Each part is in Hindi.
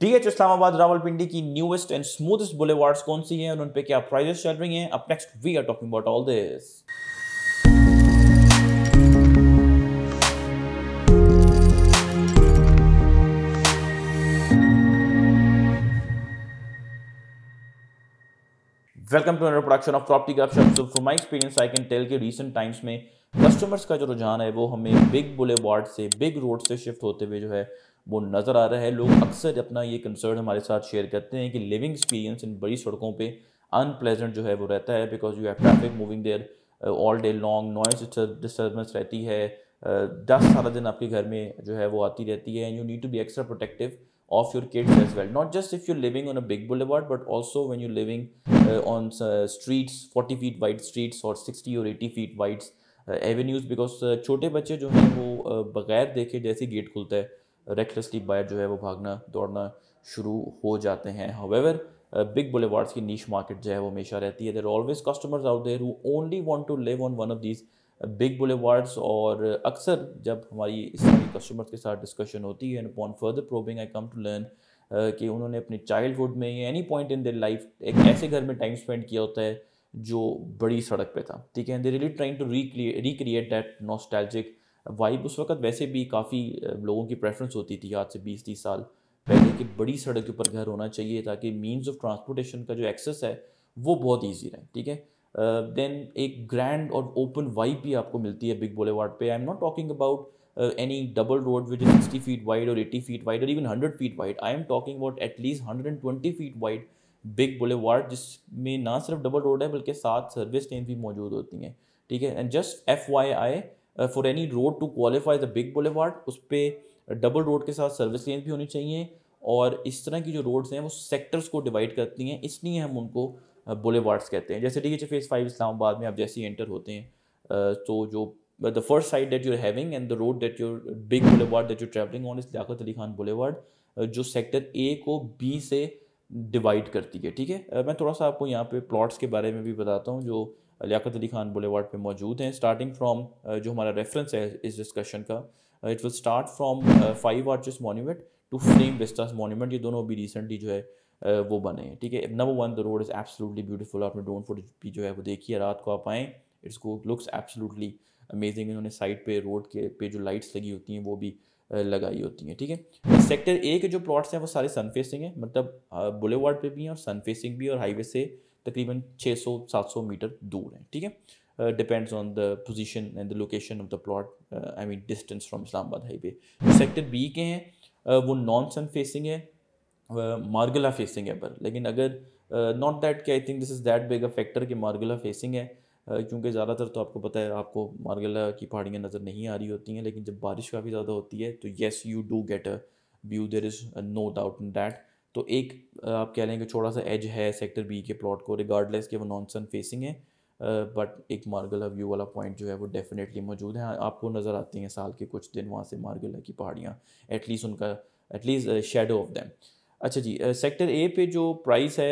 डीएच इस्लामाबाद रावलपिंडी की न्यूएस्ट एंड स्मूथेस्ट बुलेवार्ड्स कौन सी हैं और उन पे क्या प्राइजेस चल रही हैं अब next we are talking about all this welcome to production of property Gup from my experience I can tell के रीसेंट टाइम्स में कस्टमर्स का जो रुझान है वो हमें बिग बुले से बिग रोड से शिफ्ट होते हुए जो है वो नज़र आ रहा है लोग अक्सर अपना ये कंसर्न हमारे साथ शेयर करते हैं कि लिविंग एक्सपीरियंस इन बड़ी सड़कों पर अनप्लेजेंट जो है वो रहता है because you have traffic moving there all day long noise disturbance रहती है uh, दस सारा दिन आपके घर में जो है वो आती रहती है and you need to be extra protective of your kids as well not just if you living on a big boulevard but also when you're living uh, streets uh, streets 40 feet wide streets or 60 or 80 feet wide uh, uh, छोटे बच्चे जो हैं वो uh, बगैर देखे जैसे गेट खुलता है रेकलेसली बायर जो है वो भागना दौड़ना शुरू हो जाते हैं हवेवर बिग बुलेवार्ड्स की नीच मार्केट जो है वो हमेशा रहती है there always customers out there who only want to live on one of these big boulevards और अक्सर जब हमारी इस कस्टमर्स के साथ डिस्कशन होती है and upon further probing I come to learn कि उन्होंने अपने चाइल्डहुड में या any point in their life एक ऐसे घर में टाइम स्पेंड किया होता है जो बड़ी सड़क पे था ठीक है they really trying to recreate that nostalgic vibe उस वक्त वैसे भी काफ़ी लोगों की प्रेफरेंस होती थी आज से बीस तीस साल पहले कि बड़ी सड़क के ऊपर घर होना चाहिए ताकि मीन्स ऑफ ट्रांसपोर्टेशन का जो एक्सेस है वो बहुत ईजी रहे ठीक है देन एक ग्रैंड और ओपन वाइब भी आपको मिलती है बिग बोले वार्ड पर I am not talking about any double road which is sixty feet wide और एटी फीट वाइड और even hundred feet wide I am talking about at least hundred and twenty feet wide big boulevard जिसमें ना सिर्फ डबल रोड है बल्कि सात सर्विस ट्रेन भी मौजूद होती हैं ठीक है and just F Y I for any road to qualify the big boulevard उस पर डबल रोड के साथ सर्विस लेन भी होनी चाहिए और इस तरह की जो रोड्स हैं वो सेक्टर्स को डिवाइड करती हैं इसलिए हम उनको बुलेवार्ड्स uh, कहते हैं जैसे D H phase five Islamabad में आप जैसे ही एंटर होते हैं uh, तो जो the first side that you're having and the road that you're big boulevard that you're travelling on इस लियात अली खान बुलेवार्ड जो सेक्टर ए को बी से डिवाइड करती है ठीक है uh, मैं थोड़ा सा आपको यहाँ पे प्लॉट्स के बारे में भी बताता हूँ जो लियाकत अली खान वार्ड पर मौजूद हैं स्टार्टिंग फ्राम uh, जो हमारा रेफरेंस है इस डिस्कशन का it will start from five arches monument to frame vistas monument ये दोनों अभी रिसेंटली जो है uh, वो बने हैं ठीक है number one the road is absolutely beautiful आपने ड्रोन फुटेज भी जो है वो देखिए रात को आप आएँ it's go looks absolutely amazing इन्होंने साइड पे रोड के पे जो लाइट्स लगी होती हैं वो भी uh, लगाई होती हैं ठीक है सेक्टर ए के जो प्लॉट्स हैं वो सारे सन फेसिंग हैं मतलब बुलेवार्ड पे भी हैं और सन फेसिंग भी और हाईवे से तकरीबन 600-700 मीटर दूर हैं ठीक है depends on the position and the location of the plot I mean distance from Islamabad highway sector B के हैं uh, वो नॉन सन फेसिंग है मार्गला uh, फेसिंग है पर लेकिन अगर नॉट दैट के I think this is that big a factor कि मार्गला फेसिंग है क्योंकि ज़्यादातर तो आपको पता है आपको मार्गला की पहाड़ियाँ नज़र नहीं आ रही होती हैं लेकिन जब बारिश काफ़ी ज़्यादा होती है तो yes you do get a view there is no doubt in that तो एक आप कह लें कि छोटा सा एज है सेक्टर बी के प्लॉट को रिगार्डलेस के वो नॉन सन फेसिंग है बट एक मार्गला व्यू वाला पॉइंट जो है वो डेफिनेटली मौजूद है हाँ, आपको नज़र आती हैं साल के कुछ दिन वहाँ से मार्गला की पहाड़ियाँ एटलीस्ट उनका एटलीस्ट शेडो ऑफ दैम अच्छा जी सेक्टर ए पे जो प्राइस है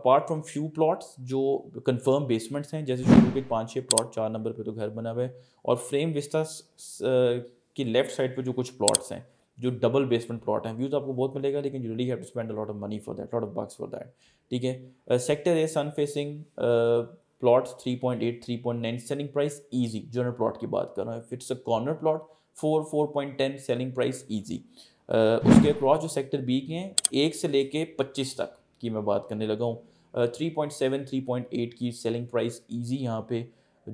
अपार्ट फ्रॉम फ्यू प्लॉट्स जो कंफर्म बेसमेंट्स हैं जैसे शुरू के पाँच छः प्लॉट चार नंबर पे तो घर बना हुआ है और फ्रेम विस्टा की लेफ्ट साइड पे जो कुछ प्लॉट्स हैं जो डबल बेसमेंट प्लॉट हैं व्यूज़ आपको बहुत मिलेगा लेकिन you ready have to spend lot of money for that lot of bucks for that ठीक है sector A sun facing plot 3.8 3.9 selling price easy general plot की बात कर रहा हूँ if it's a corner plot 4 4.10 selling price easy उसके अक्रॉस जो सेक्टर बी के हैं एक से लेके 25 तक की मैं बात करने लगा हूँ three point seven three point eight की सेलिंग प्राइस ईजी यहाँ पे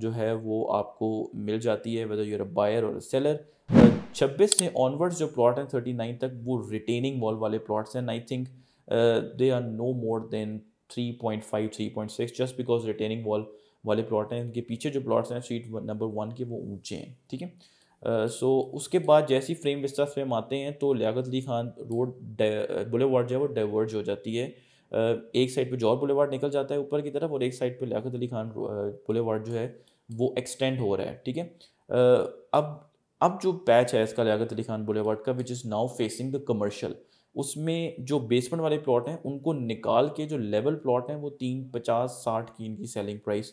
जो है वो आपको मिल जाती है वेदर यूर अ बायर और सेलर 26 से ऑनवर्ड्स जो प्लॉट हैं 39 तक वो रिटेनिंग वॉल वाले प्लॉट्स हैं I think they are no more than 3.5 3.6 just because retaining wall वाले प्लॉट हैं इनके पीछे जो प्लॉट्स हैं स्ट्रीट नंबर वन के वो ऊंचे हैं ठीक है सो uh, so, उसके बाद जैसी फ्रेम विस्तार फ्रेम आते हैं तो Liaquat Ali Khan road boulevard जो है वो डाइवर्ज हो जाती है uh, एक साइड पे बुले वार्ड निकल जाता है ऊपर की तरफ और एक साइड पे लियागत अली खान बुले uh, वार्ड जो है वो एक्सटेंड हो रहा है ठीक है uh, अब अब जो पैच है इसका लियाकत अली खान बुलेवार्ड का which is now facing the commercial उसमें जो बेसमेंट वाले प्लॉट हैं उनको निकाल के जो लेवल प्लॉट हैं वो तीन पचास साठ की इनकी सेलिंग प्राइस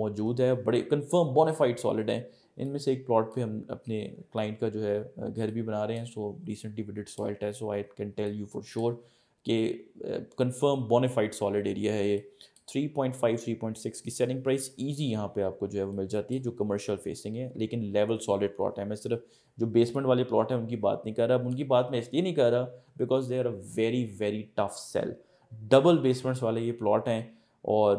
मौजूद है बड़े कन्फर्म बोनाफाइड सॉलिड हैं इनमें से एक प्लॉट पे हम अपने क्लाइंट का जो है घर भी बना रहे हैं सो रिसेंटली विडिट सॉइल है so I can tell you for sure कि कन्फर्म बोनाफाइड सॉलिड एरिया है ये 3.5 3.6 की सेलिंग प्राइस इजी यहाँ पे आपको जो है वो मिल जाती है जो कमर्शियल फेसिंग है लेकिन लेवल सॉलिड प्लॉट है मैं सिर्फ जो बेसमेंट वाले प्लॉट हैं उनकी बात नहीं कर रहा अब उनकी बात मैं इसलिए नहीं कर रहा because they are a very very tough sell double basements वाले ये प्लॉट हैं और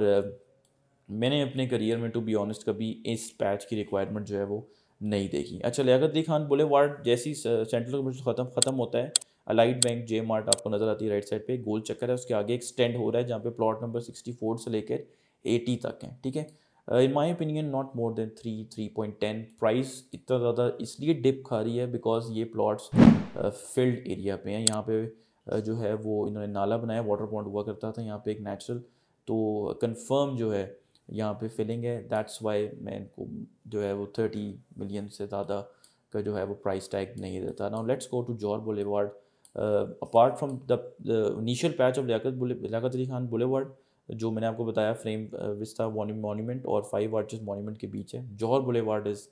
मैंने अपने करियर में टू बी ऑनेस्ट कभी इस पैच की रिक्वायरमेंट जो है वो नहीं देखी अच्छा लियाकत अली खान बोले वार्ड जैसी सेंट्रल कमर्शियल ख़त्म ख़त्म होता है अलाइट बैंक जे मार्ट आपको नजर आती है राइट साइड पे गोल चक्कर है उसके आगे एक्सटेंड हो रहा है जहाँ पे प्लॉट नंबर सिक्सटी फोर से लेकर एटी तक है ठीक है in my opinion not more than three three point ten price इतना ज़्यादा इसलिए डिप खा रही है बिकॉज ये प्लॉट्स फील्ड एरिया पे हैं यहाँ पे uh, जो है वो इन्होंने नाला बनाया वाटर पॉइंट हुआ करता था यहाँ पे एक नेचुरल तो कंफर्म जो है यहाँ पे फिलिंग है दैट्स वाई मैं इनको जो है वो थर्टी मिलियन से ज़्यादा का जो है वो प्राइस टैग नहीं देता now let's go to Johar boulevard apart from the initial patch of Liaquat Ali Khan boulevard जो मैंने आपको बताया फ्रेम विस्ता मोन्यूमेंट और फाइव आर्चिस मॉन्यूमेंट के बीच है Johar ward is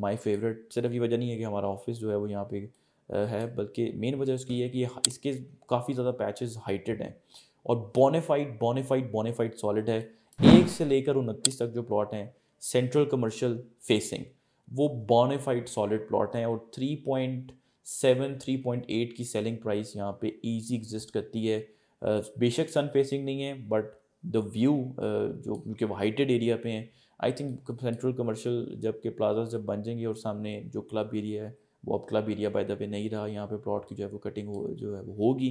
my favourite सिर्फ ये वजह नहीं है कि हमारा ऑफिस जो है वो यहाँ पे uh, है बल्कि मेन वजह उसकी है कि इसके काफ़ी ज़्यादा पैचेस हाइटेड हैं और बोनेफाइड बोनेफाइड बोनेफाइड सॉलिड है एक से लेकर उनतीस तक जो प्लॉट हैं सेंट्रल कमर्शियल फेसिंग वो बोनेफाइड सॉलिड प्लॉट हैं और three point seven three point eight की सेलिंग प्राइस यहाँ पे ईजी एग्जिस्ट करती है बेशक सन फेसिंग नहीं है बट द व्यू जो क्योंकि वो हाइटेड एरिया पे हैं आई थिंक सेंट्रल कमर्शियल जबकि प्लाजा जब बन जाएंगे और सामने जो क्लब एरिया है वो अब club area by the way नहीं रहा यहाँ पे प्लॉट की जो है वो कटिंग हो जो है वो होगी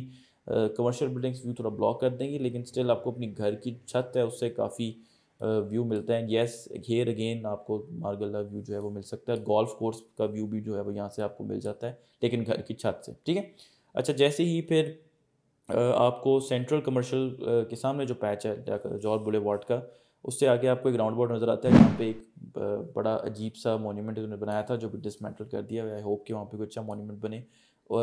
कमर्शियल बिल्डिंग्स व्यू थोड़ा ब्लॉक कर देंगी लेकिन स्टिल आपको अपनी घर की छत है उससे काफ़ी व्यू मिलता है येस हेयर अगेन आपको मार्गला व्यू जो है वो मिल सकता है गोल्फ कोर्स का व्यू भी जो है वो यहाँ से आपको मिल जाता है लेकिन घर की छत से ठीक है अच्छा जैसे ही फिर आपको सेंट्रल कमर्शियल के सामने जो पैच है जॉर्ज बुले वार्ड का उससे आगे आपको एक ग्राउंड बोर्ड नज़र आता है जहाँ पे एक बड़ा अजीब सा मोन्यूमेंट उन्होंने बनाया था जो भी डिसमेंटल कर दिया आई होप कि वहाँ पे कोई अच्छा मोन्यूमेंट बने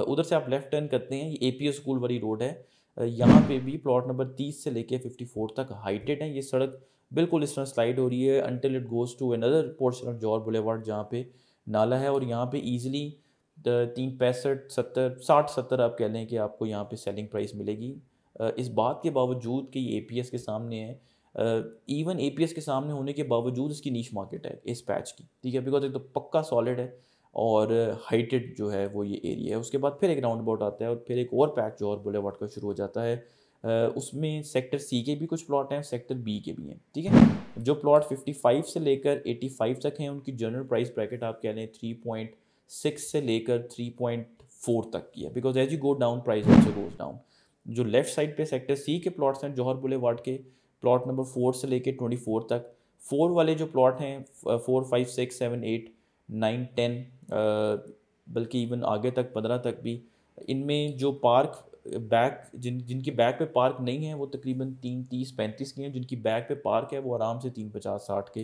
उधर से आप लेफ्ट टर्न करते हैं ये ए पी स्कूल वाली रोड है यहाँ पे भी प्लॉट नंबर तीस से लेके फिफ्टी फोर तक हाइटेड है ये सड़क बिल्कुल इस तरह स्लाइड हो रही है until it goes to another portion of Johar boulevard जहाँ पे नाला है और यहाँ पे ईजिली तीन पैंसठ सत्तर साठ सत्तर आप कह लें कि आपको यहाँ पे सेलिंग प्राइस मिलेगी इस बात के बावजूद कि ये ए के सामने है इवन पी ए के सामने होने के बावजूद इसकी नीच मार्केट है इस पैच की ठीक है बिकॉज एक तो पक्का सॉलिड है और हाइटेड जो है वो ये एरिया है उसके बाद फिर एक राउंड अबाउट आता है और फिर एक और पैच जो और बुलेवाट का शुरू हो जाता है उसमें सेक्टर सी के भी कुछ प्लॉट हैं सेक्टर बी के भी हैं ठीक है जो प्लॉट 55 से लेकर 85 तक हैं उनकी जनरल प्राइस ब्रैकेट आप कह लें 3.6 से लेकर 3.4 तक की है because as you go down price also goes down जो लेफ्ट साइड पे सेक्टर सी के प्लॉट्स हैं जौहर बुले वार्ड के प्लॉट नंबर फोर से लेकर ट्वेंटी फोर तक फोर वाले जो प्लॉट हैं four five six seven eight nine ten बल्कि इवन आगे तक पंद्रह तक भी इनमें जो पार्क बैक जिन जिनकी बैक पे पार्क नहीं है वो तकरीबन तीन तीस पैंतीस के हैं जिनकी बैक पे पार्क है वो आराम से तीन पचास साठ के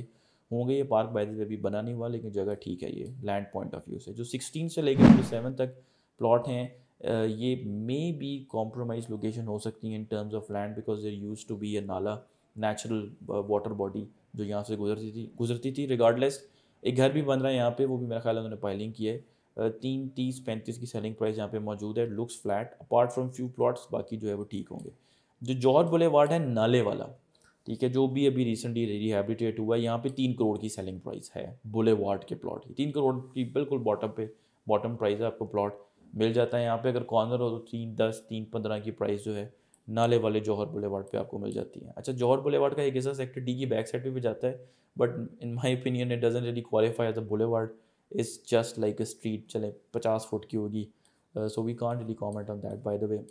होंगे ये पार्क बाय द अभी बना नहीं हुआ लेकिन जगह ठीक है ये लैंड पॉइंट ऑफ व्यू से जो सिक्सटीन से लेकर ट्वेंटी सेवन तक प्लॉट हैं ये मे बी कॉम्प्रोमाइज लोकेशन हो सकती हैं in terms of land because there used to be a nullah natural water body जो यहाँ से गुजरती थी गुजरती थी रिगार्डलेस एक घर भी बन रहा है यहाँ पे वो भी मेरा ख्याल उन्होंने पाइलिंग की है तीन तीस पैंतीस की सेलिंग प्राइस यहाँ पे मौजूद है looks flat apart from few plots बाकी जो है वो ठीक होंगे जो जॉर्ज वार्ड है नाले वाला ठीक है जो भी अभी रिसेंटली रिहेबिटेट हुआ है यहाँ पे तीन करोड़ की सेलिंग प्राइस है वार्ड के प्लॉट की तीन करोड़ की बिल्कुल बॉटम पे बॉटम प्राइस है आपको प्लॉट मिल जाता है यहाँ पे अगर कॉर्नर हो तो तीन दस तीन पंद्रह की प्राइस जो है नाले वाले जौहर बोले वार्ड पर आपको मिल जाती है अच्छा जौहर वार्ड का एक ऐसा सेक्टर डी की बैक साइड पर भी जाता है but in my opinion it doesn't really qualify as a boulevard is just like a street चले पचास फुट की होगी so we can't really comment on that by the way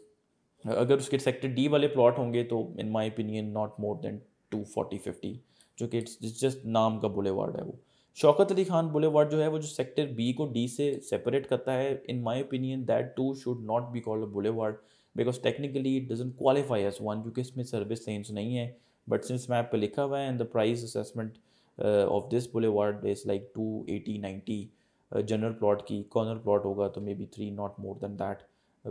अगर उसके सेक्टर डी वाले प्लॉट होंगे तो in my opinion not more than two forty fifty जो कि इट्स जस्ट नाम का बुले वार्ड है वो शौकत अली खान बुले वार्ड जो है वो जो सेक्टर बी को डी से सेपरेट करता है in my opinion that too should not be called a ward because technically it doesn't qualify as one क्योंकि इसमें सर्विस लेन्स नहीं है बट सिंस मैप पर लिखा हुआ है and the price assessment of this boulevard is like two eighty ninety general plot की ki प्लॉट होगा तो may be three not more than that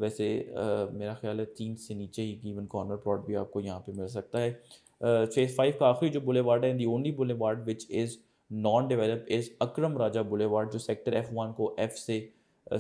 वैसे uh, मेरा ख्याल है तीन से नीचे ही इवन कॉर्नर प्लॉट भी आपको यहाँ पे मिल सकता है फेज़ uh, फाइव का आखिरी जो बुलेवार्ड है the only boulevard which is non develop is Akram Raja boulevard जो सेक्टर एफ़ वन को एफ़ से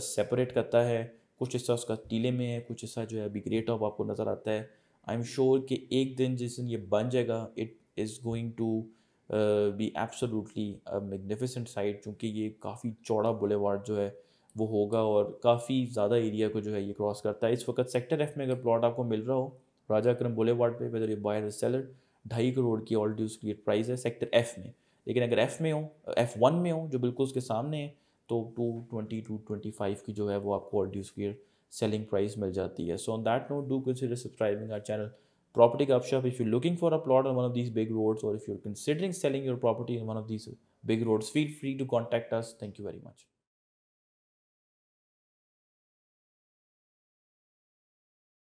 सेपरेट uh, करता है कुछ हिस्सा उसका टीले में है कुछ हिस्सा जो है अभी ग्रेट ऑफ आपको नज़र आता है आई एम श्योर कि एक दिन जिस दिन ये बन जाएगा it is going to be absolutely magnificent site चूँकि ये काफ़ी चौड़ा बुलेवार्ड जो है वो होगा और काफ़ी ज़्यादा एरिया को जो है ये क्रॉस करता है इस वक्त सेक्टर एफ में अगर प्लॉट आपको मिल रहा हो राजा करम बुलेवार्ड पे वेदर ये बायर सेलर ढाई करोड़ की ऑलरेडी उसकी प्राइस है सेक्टर एफ में लेकिन अगर एफ़ में हो एफ़ वन में हो जो बिल्कुल उसके सामने है तो two twenty two twenty five की जो है वो आपको ऑलरेडी उसकी सेलिंग प्राइस मिल जाती है so on that note do consider subscribing our channel property gov shop if you're looking for a plot on one of these big roads or if you're considering selling your property in one of these big roads feel free to contact us thank you very much